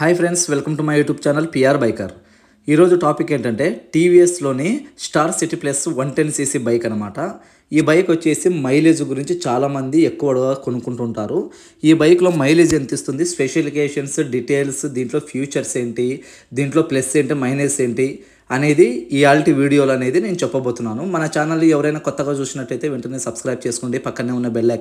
hi friends welcome to my YouTube channel PR biker ఈరోజు topic ఏంటంటే టీవీఎస్లోని star city plus one ten CC bike అనమాట ఈ bike వచ్చేసి మైలేజ్ గురించి చాలామంది ఎక్కువగా కొనుక్కుంటుంటారు ఈ బైక్లో మైలేజ్ ఎంత ఇస్తుంది స్పెసిఫికేషన్స్ డీటెయిల్స్ దీంట్లో ఫ్యూచర్స్ ఏంటి దీంట్లో ప్లస్ ఏంటి మైనస్ ఏంటి అనేది ఆల్టీ వీడియోలు అనేది నేను చెప్పబోతున్నాను మన ఛానల్ ఎవరైనా కొత్తగా చూసినట్టయితే వెంటనే సబ్స్క్రైబ్ చేసుకోండి పక్కనే ఉన్న బెల్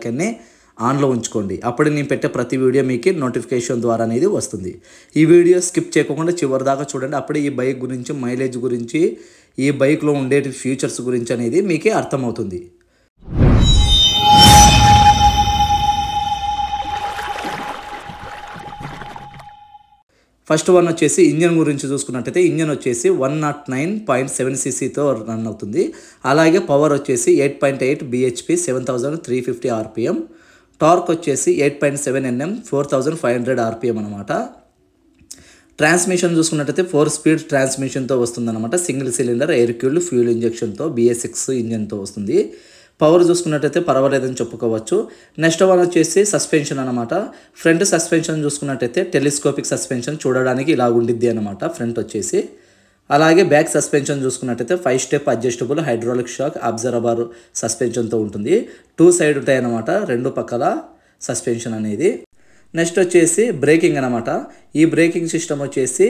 ఆన్లో ఉంచుకోండి అప్పుడు నేను పెట్టే ప్రతి వీడియో మీకు నోటిఫికేషన్ ద్వారా అనేది వస్తుంది ఈ వీడియో స్కిప్ చేయకుండా చివరి దాకా చూడండి అప్పుడే ఈ బైక్ గురించి మైలేజ్ గురించి ఈ బైక్లో ఉండే ఫ్యూచర్స్ గురించి అనేది మీకే అర్థమవుతుంది ఫస్ట్ వన్ వచ్చేసి ఇంజన్ గురించి చూసుకున్నట్టయితే ఇంజన్ వచ్చేసి one nought nine point seven సీసీతో రన్ అవుతుంది అలాగే పవర్ వచ్చేసి eight point eight BHP seven thousand three fifty RPM torque వచ్చేసి eight point seven NM four thousand five hundred RPM అనమాట ట్రాన్స్మిషన్ చూసుకున్నట్టయితే ఫోర్ స్పీడ్ ట్రాన్స్మిషన్తో వస్తుందన్నమాట single cylinder air cooled fuel ఇంజక్షన్తో బిఎస్ ఇంజన్తో వస్తుంది పవర్ చూసుకున్నట్టయితే పర్వాలేదని చెప్పుకోవచ్చు నెక్స్ట్ వన్ వచ్చేసి సస్పెన్షన్ అనమాట ఫ్రంట్ సస్పెన్షన్ చూసుకున్నట్టయితే టెలిస్కోపిక్ సస్పెన్షన్ చూడడానికి ఇలా ఉండిద్ది అనమాట ఫ్రంట్ వచ్చేసి అలాగే బ్యాక్ సస్పెన్షన్ చూసుకున్నట్టయితే five step adjustable hydraulic shock absorber సస్పెన్షన్తో ఉంటుంది టూ సైడ్ ఉంటాయన్నమాట రెండు పక్కల సస్పెన్షన్ అనేది నెక్స్ట్ వచ్చేసి బ్రేకింగ్ అనమాట ఈ బ్రేకింగ్ సిస్టమ్ వచ్చేసి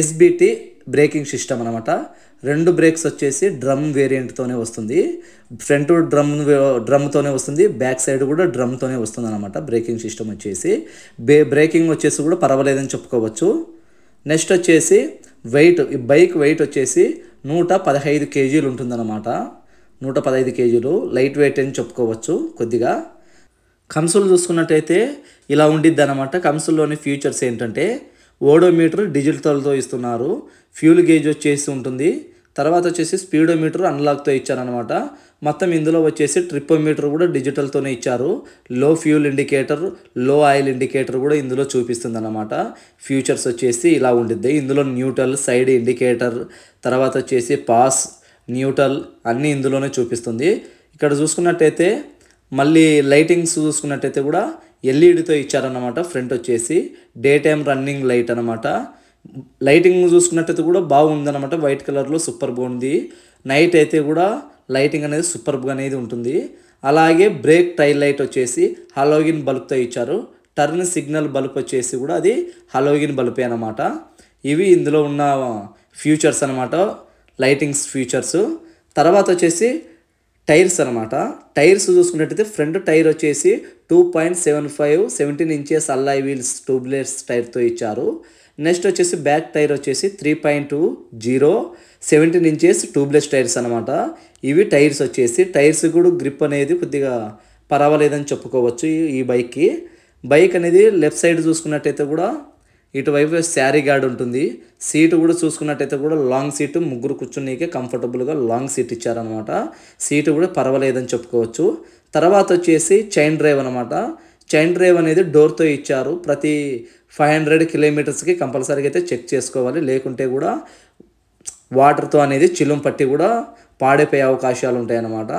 ఎస్బిటి బ్రేకింగ్ సిస్టమ్ అనమాట రెండు బ్రేక్స్ వచ్చేసి డ్రమ్ వేరియంట్తోనే వస్తుంది ఫ్రంట్ డ్రమ్ డ్రమ్తోనే వస్తుంది బ్యాక్ సైడ్ కూడా డ్రమ్తోనే వస్తుంది అనమాట బ్రేకింగ్ సిస్టమ్ వచ్చేసి బ్రేకింగ్ వచ్చేసి కూడా పర్వాలేదని చెప్పుకోవచ్చు నెక్స్ట్ వచ్చేసి వెయిట్ ఈ బైక్ వెయిట్ వచ్చేసి నూట పదహైదు కేజీలు ఉంటుందన్నమాట నూట పదహైదు కేజీలు లైట్ వెయిట్ అని చెప్పుకోవచ్చు కొద్దిగా కంసులు చూసుకున్నట్టయితే ఇలా ఉండిద్ది అనమాట కంసుల్లోని ఫీచర్స్ ఏంటంటే ఓడోమీటర్ డిజిటల్తో ఇస్తున్నారు ఫ్యూల్ గేజ్ వచ్చేసి ఉంటుంది తర్వాత వచ్చేసి స్పీడోమీటర్ అన్లాక్తో ఇచ్చారనమాట మొత్తం ఇందులో వచ్చేసి ట్రిపోమీటర్ కూడా డిజిటల్తోనే ఇచ్చారు low fuel indicator low oil indicator కూడా ఇందులో చూపిస్తుంది అనమాట ఫ్యూచర్స్ వచ్చేసి ఇలా ఉండిద్ది ఇందులో న్యూటల్ సైడ్ ఇండికేటర్ తర్వాత వచ్చేసి పాస్ న్యూటల్ అన్నీ ఇందులోనే చూపిస్తుంది ఇక్కడ చూసుకున్నట్టయితే మళ్ళీ లైటింగ్స్ చూసుకున్నట్టయితే కూడా ఎల్ఈడితో ఇచ్చారనమాట ఫ్రంట్ వచ్చేసి డే టైం రన్నింగ్ లైట్ అనమాట లైటింగ్ చూసుకున్నట్టయితే కూడా బాగుంది అనమాట వైట్ కలర్లో సూపర్ ఉంది నైట్ అయితే కూడా లైటింగ్ అనేది సూపర్గా అనేది ఉంటుంది అలాగే బ్రేక్ టైల్ లైట్ వచ్చేసి హలోగిన్ బల్బ్తో ఇచ్చారు టర్న్ సిగ్నల్ బల్బ్ వచ్చేసి కూడా అది హలోగిన్ బల్బే అనమాట ఇవి ఇందులో ఉన్న ఫ్యూచర్స్ అనమాట లైటింగ్స్ ఫ్యూచర్స్ తర్వాత వచ్చేసి టైర్స్ అనమాట టైర్స్ చూసుకున్నట్టయితే ఫ్రంట్ టైర్ వచ్చేసి two point seven five seventeen inches alloy wheels tubeless టైర్తో ఇచ్చారు నెక్స్ట్ వచ్చేసి బ్యాక్ టైర్ వచ్చేసి three point zero seventeen inches tubeless tyres అనమాట ఇవి టైర్స్ వచ్చేసి టైర్స్ కూడా గ్రిప్ అనేది కొద్దిగా పర్వాలేదని చెప్పుకోవచ్చు ఈ బైక్కి బైక్ అనేది లెఫ్ట్ సైడ్ చూసుకున్నట్టయితే కూడా ఇటువైపు శారీ గార్డ్ ఉంటుంది సీటు కూడా చూసుకున్నట్టయితే కూడా లాంగ్ సీటు ముగ్గురు కూర్చున్నీకే కంఫర్టబుల్గా లాంగ్ సీట్ ఇచ్చారనమాట సీటు కూడా పర్వాలేదని చెప్పుకోవచ్చు తర్వాత వచ్చేసి చైన్ డ్రైవ్ అనమాట చైన్ డ్రైవ్ అనేది డోర్తో ఇచ్చారు ప్రతి ఫైవ్ హండ్రెడ్ కిలోమీటర్స్కి కంపల్సరీగా అయితే చెక్ చేసుకోవాలి లేకుంటే కూడా వాటర్తో అనేది చిలుం పట్టి కూడా పాడైపోయే అవకాశాలు ఉంటాయన్నమాట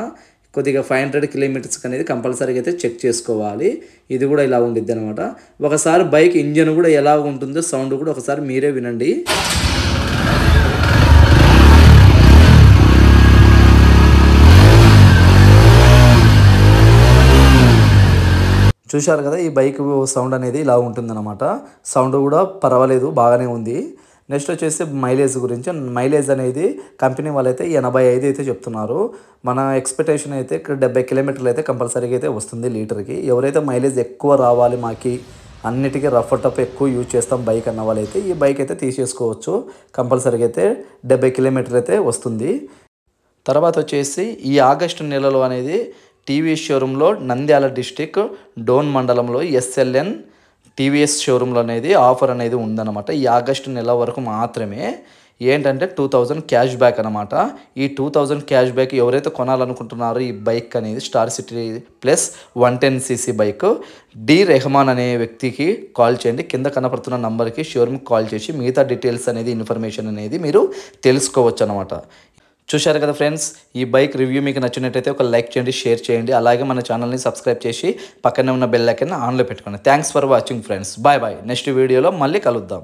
కొద్దిగా ఫైవ్ హండ్రెడ్ కిలోమీటర్స్కి అనేది కంపల్సరీగా అయితే చెక్ చేసుకోవాలి ఇది కూడా ఇలా ఉండిద్ది అనమాట ఒకసారి బైక్ ఇంజన్ కూడా ఎలా ఉంటుందో సౌండ్ కూడా ఒకసారి మీరే వినండి చూశారు కదా ఈ బైక్ సౌండ్ అనేది ఇలా ఉంటుందన్నమాట సౌండ్ కూడా పర్వాలేదు బాగానే ఉంది నెక్స్ట్ వచ్చేసి మైలేజ్ గురించి మైలేజ్ అనేది కంపెనీ వాళ్ళైతే ఎనభై ఐదు అయితే చెప్తున్నారు మన ఎక్స్పెక్టేషన్ అయితే డెబ్బై కిలోమీటర్లు అయితే కంపల్సరీగా అయితే వస్తుంది లీటర్కి ఎవరైతే మైలేజ్ ఎక్కువ రావాలి మాకి అన్నిటికీ రఫ్ టఫ్ ఎక్కువ యూజ్ చేస్తాం బైక్ అన్న వాళ్ళైతే ఈ బైక్ అయితే తీసేసుకోవచ్చు కంపల్సరీగా అయితే డెబ్బై కిలోమీటర్ అయితే వస్తుంది తర్వాత వచ్చేసి ఈ ఆగస్టు నెలలో అనేది టీవీఎస్ షోరూంలో నంద్యాల డిస్టిక్ డోన్ మండలంలో ఎస్ఎల్ఎన్ టీవీఎస్ షోరూంలో అనేది ఆఫర్ అనేది ఉందన్నమాట ఈ ఆగస్టు నెల వరకు మాత్రమే ఏంటంటే టూ థౌజండ్ క్యాష్ బ్యాక్ అనమాట ఈ టూ థౌజండ్ క్యాష్ బ్యాక్ ఎవరైతే కొనాలనుకుంటున్నారో ఈ బైక్ అనేది star city plus one ten CC bike D Rahman అనే వ్యక్తికి కాల్ చేయండి కింద కనపడుతున్న నంబర్కి షోరూమ్కి కాల్ చేసి మిగతా డీటెయిల్స్ అనేది ఇన్ఫర్మేషన్ అనేది మీరు తెలుసుకోవచ్చు అనమాట చూశారు కదా ఫ్రెండ్స్ ఈ బైక్ రివ్యూ మీకు నచ్చినట్టయితే ఒక లైక్ చేయండి షేర్ చేయండి అలాగే మన ఛానల్ని సబ్స్క్రైబ్ చేసి పక్కనే ఉన్న బెల్ ఐకన్ ఆన్లో పెట్టుకోండి thanks for watching friends bye bye next వీడియోలో మళ్ళీ కలుద్దాం